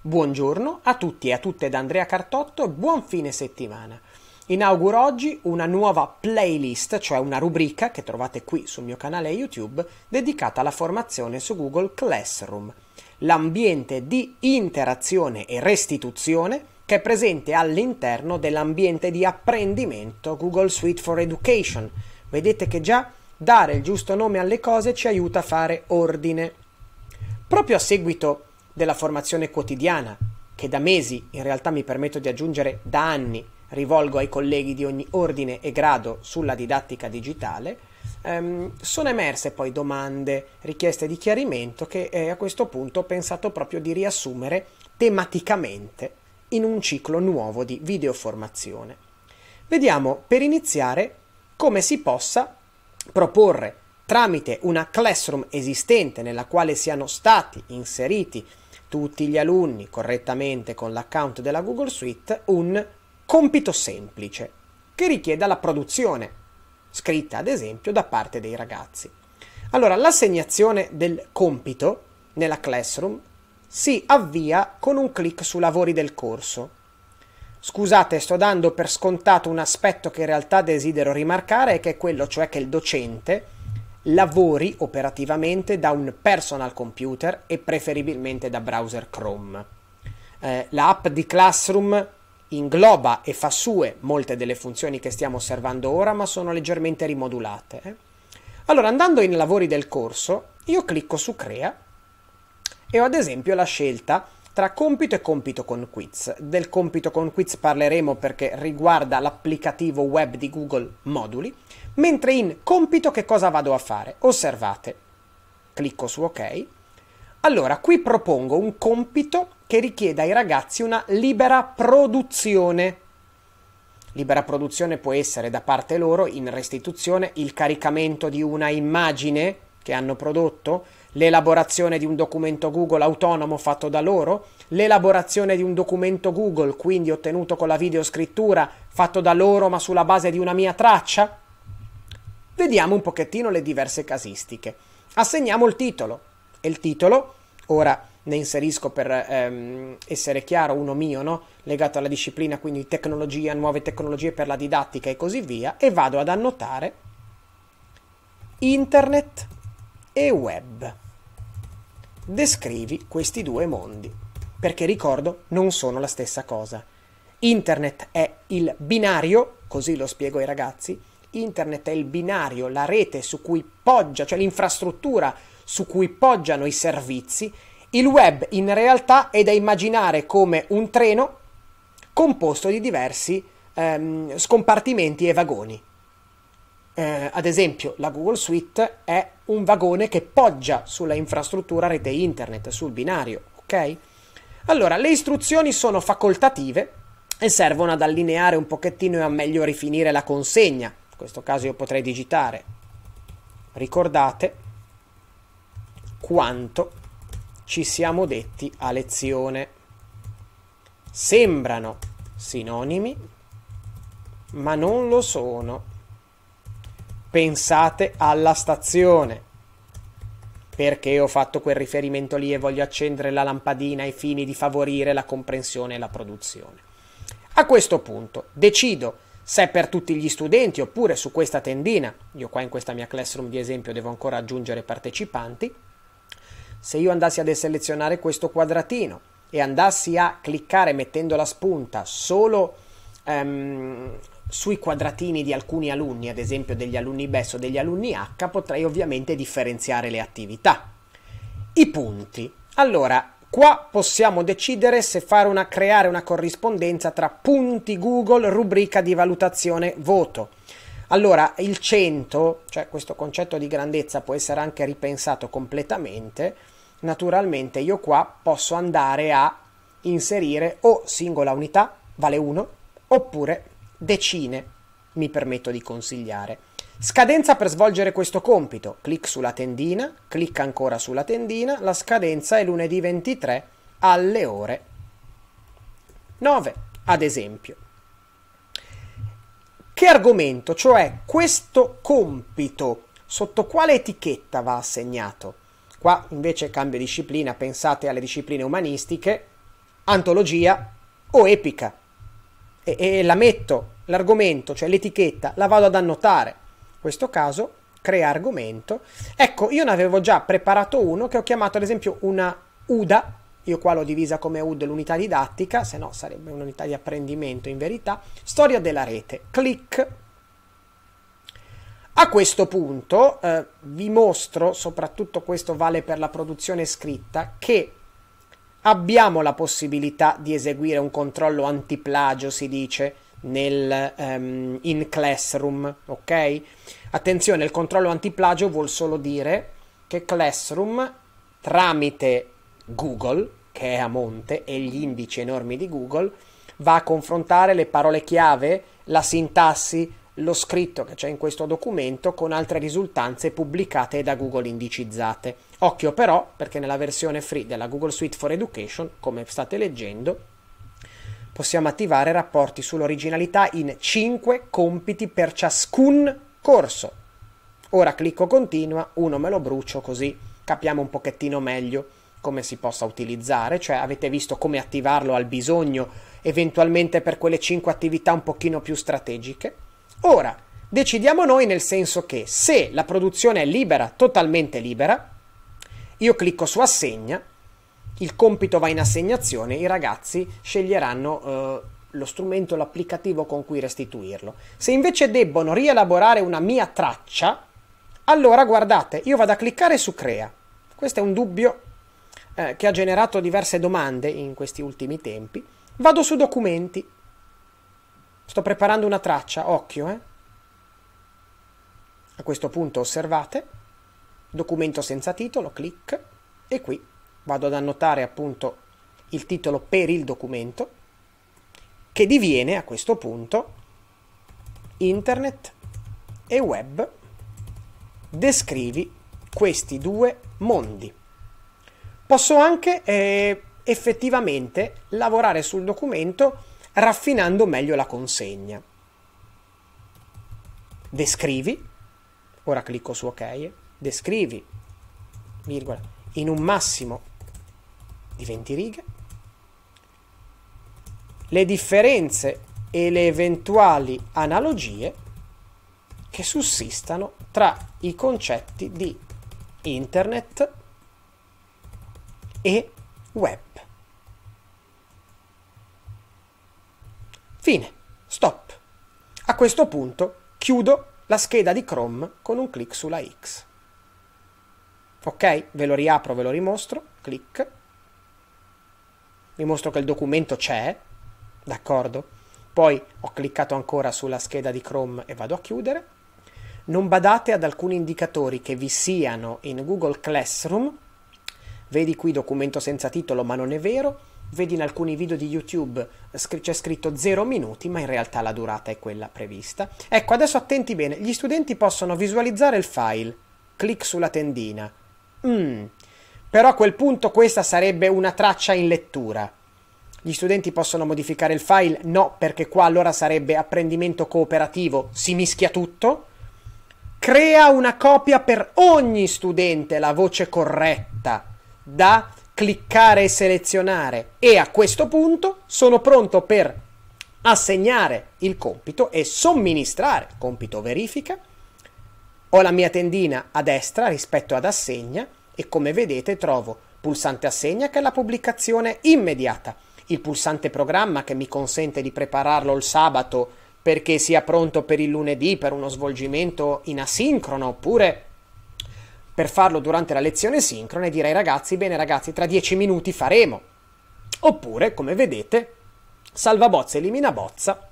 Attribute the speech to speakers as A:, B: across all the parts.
A: Buongiorno a tutti e a tutte da Andrea Cartotto e buon fine settimana. Inauguro oggi una nuova playlist, cioè una rubrica che trovate qui sul mio canale YouTube dedicata alla formazione su Google Classroom, l'ambiente di interazione e restituzione che è presente all'interno dell'ambiente di apprendimento Google Suite for Education. Vedete che già dare il giusto nome alle cose ci aiuta a fare ordine. Proprio a seguito della formazione quotidiana, che da mesi, in realtà mi permetto di aggiungere da anni, rivolgo ai colleghi di ogni ordine e grado sulla didattica digitale, ehm, sono emerse poi domande, richieste di chiarimento che eh, a questo punto ho pensato proprio di riassumere tematicamente in un ciclo nuovo di videoformazione. Vediamo per iniziare come si possa proporre tramite una classroom esistente nella quale siano stati inseriti tutti gli alunni correttamente con l'account della Google Suite un compito semplice che richieda la produzione, scritta ad esempio da parte dei ragazzi. Allora, l'assegnazione del compito nella Classroom si avvia con un clic su lavori del corso. Scusate, sto dando per scontato un aspetto che in realtà desidero rimarcare, che è quello cioè che il docente lavori operativamente da un personal computer e preferibilmente da browser Chrome. Eh, la app di Classroom ingloba e fa sue molte delle funzioni che stiamo osservando ora, ma sono leggermente rimodulate. Eh. Allora, andando in lavori del corso, io clicco su Crea e ho ad esempio la scelta tra compito e compito con quiz. Del compito con quiz parleremo perché riguarda l'applicativo web di Google Moduli, mentre in compito che cosa vado a fare? Osservate. Clicco su ok. Allora, qui propongo un compito che richieda ai ragazzi una libera produzione. Libera produzione può essere da parte loro in restituzione il caricamento di una immagine che hanno prodotto, l'elaborazione di un documento Google autonomo fatto da loro, l'elaborazione di un documento Google, quindi ottenuto con la videoscrittura, fatto da loro ma sulla base di una mia traccia? Vediamo un pochettino le diverse casistiche. Assegniamo il titolo e il titolo, ora ne inserisco per ehm, essere chiaro uno mio, no? legato alla disciplina, quindi tecnologia, nuove tecnologie per la didattica e così via, e vado ad annotare internet e web. Descrivi questi due mondi, perché ricordo non sono la stessa cosa. Internet è il binario, così lo spiego ai ragazzi, Internet è il binario, la rete su cui poggia, cioè l'infrastruttura su cui poggiano i servizi. Il web in realtà è da immaginare come un treno composto di diversi ehm, scompartimenti e vagoni eh, ad esempio la Google Suite è un vagone che poggia sulla infrastruttura rete internet, sul binario, ok? Allora, le istruzioni sono facoltative e servono ad allineare un pochettino e a meglio rifinire la consegna. In questo caso io potrei digitare, ricordate quanto ci siamo detti a lezione. Sembrano sinonimi, ma non lo sono pensate alla stazione. Perché ho fatto quel riferimento lì e voglio accendere la lampadina ai fini di favorire la comprensione e la produzione. A questo punto decido se è per tutti gli studenti oppure su questa tendina, io qua in questa mia classroom di esempio devo ancora aggiungere partecipanti, se io andassi a deselezionare questo quadratino e andassi a cliccare mettendo la spunta solo um, sui quadratini di alcuni alunni, ad esempio degli alunni BES o degli alunni H, potrei ovviamente differenziare le attività. I punti. Allora, qua possiamo decidere se fare una, creare una corrispondenza tra punti Google, rubrica di valutazione, voto. Allora, il 100, cioè questo concetto di grandezza può essere anche ripensato completamente. Naturalmente io qua posso andare a inserire o singola unità, vale 1, oppure decine, mi permetto di consigliare. Scadenza per svolgere questo compito. Clic sulla tendina, clic ancora sulla tendina. La scadenza è lunedì 23 alle ore 9, ad esempio. Che argomento, cioè questo compito, sotto quale etichetta va assegnato? Qua invece cambio disciplina, pensate alle discipline umanistiche, antologia o epica e, e la metto, l'argomento, cioè l'etichetta, la vado ad annotare. In questo caso crea argomento. Ecco, io ne avevo già preparato uno che ho chiamato ad esempio una UDA, io qua l'ho divisa come UD l'unità didattica, se no sarebbe un'unità di apprendimento in verità, storia della rete, clic. A questo punto eh, vi mostro, soprattutto questo vale per la produzione scritta, che abbiamo la possibilità di eseguire un controllo antiplagio, si dice, nel, um, in Classroom, ok? Attenzione, il controllo antiplagio vuol solo dire che Classroom tramite Google, che è a monte, e gli indici enormi di Google, va a confrontare le parole chiave, la sintassi, lo scritto che c'è in questo documento con altre risultanze pubblicate da Google indicizzate. Occhio però, perché nella versione free della Google Suite for Education, come state leggendo, possiamo attivare rapporti sull'originalità in 5 compiti per ciascun corso. Ora clicco continua, uno me lo brucio così capiamo un pochettino meglio come si possa utilizzare, cioè avete visto come attivarlo al bisogno, eventualmente per quelle 5 attività un pochino più strategiche. Ora, decidiamo noi nel senso che se la produzione è libera, totalmente libera, io clicco su assegna, il compito va in assegnazione, i ragazzi sceglieranno eh, lo strumento, l'applicativo con cui restituirlo. Se invece debbono rielaborare una mia traccia, allora guardate, io vado a cliccare su crea. Questo è un dubbio eh, che ha generato diverse domande in questi ultimi tempi. Vado su documenti, Sto preparando una traccia, occhio, eh. A questo punto osservate, documento senza titolo, clic, e qui vado ad annotare appunto il titolo per il documento, che diviene a questo punto Internet e Web. Descrivi questi due mondi. Posso anche eh, effettivamente lavorare sul documento raffinando meglio la consegna. Descrivi, ora clicco su ok, descrivi, virgola, in un massimo di 20 righe le differenze e le eventuali analogie che sussistano tra i concetti di internet e web. Fine. Stop. A questo punto chiudo la scheda di Chrome con un clic sulla X. Ok, ve lo riapro, ve lo rimostro, clic. Vi mostro che il documento c'è, d'accordo? Poi ho cliccato ancora sulla scheda di Chrome e vado a chiudere. Non badate ad alcuni indicatori che vi siano in Google Classroom. Vedi qui documento senza titolo, ma non è vero Vedi in alcuni video di YouTube eh, c'è scritto 0 minuti, ma in realtà la durata è quella prevista. Ecco, adesso attenti bene, gli studenti possono visualizzare il file. Clic sulla tendina. Mm. Però a quel punto questa sarebbe una traccia in lettura. Gli studenti possono modificare il file? No, perché qua allora sarebbe apprendimento cooperativo, si mischia tutto. Crea una copia per ogni studente, la voce corretta, da cliccare e selezionare e a questo punto sono pronto per assegnare il compito e somministrare compito verifica. Ho la mia tendina a destra rispetto ad assegna e come vedete trovo pulsante assegna che è la pubblicazione immediata, il pulsante programma che mi consente di prepararlo il sabato perché sia pronto per il lunedì per uno svolgimento in asincrono oppure per farlo durante la lezione sincrona e dire ai ragazzi, bene ragazzi, tra dieci minuti faremo. Oppure, come vedete, salva bozza, elimina bozza,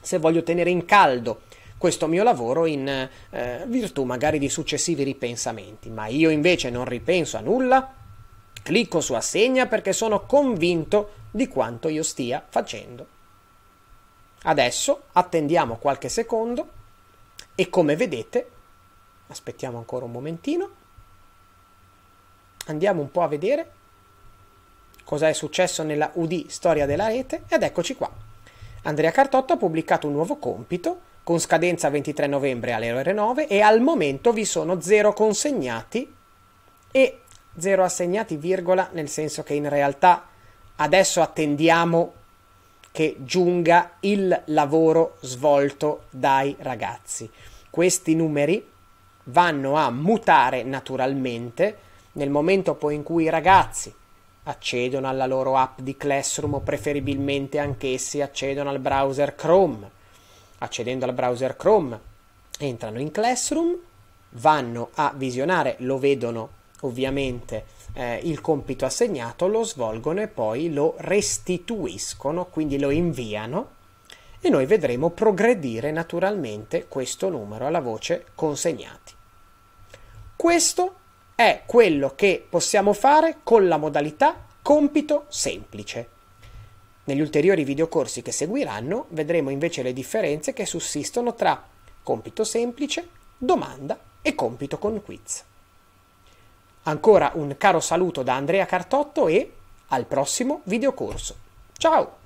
A: se voglio tenere in caldo questo mio lavoro in eh, virtù magari di successivi ripensamenti, ma io invece non ripenso a nulla, clicco su assegna perché sono convinto di quanto io stia facendo. Adesso attendiamo qualche secondo e come vedete, aspettiamo ancora un momentino, andiamo un po' a vedere cosa è successo nella UD Storia della Rete ed eccoci qua. Andrea Cartotto ha pubblicato un nuovo compito con scadenza 23 novembre alle ore 9 e al momento vi sono zero consegnati e zero assegnati virgola nel senso che in realtà adesso attendiamo che giunga il lavoro svolto dai ragazzi. Questi numeri vanno a mutare naturalmente nel momento poi in cui i ragazzi accedono alla loro app di Classroom o preferibilmente anch'essi accedono al browser Chrome, accedendo al browser Chrome entrano in Classroom, vanno a visionare, lo vedono ovviamente eh, il compito assegnato, lo svolgono e poi lo restituiscono, quindi lo inviano e noi vedremo progredire naturalmente questo numero alla voce consegnati. Questo è quello che possiamo fare con la modalità compito semplice. Negli ulteriori videocorsi che seguiranno vedremo invece le differenze che sussistono tra compito semplice, domanda e compito con quiz. Ancora un caro saluto da Andrea Cartotto e al prossimo videocorso. Ciao!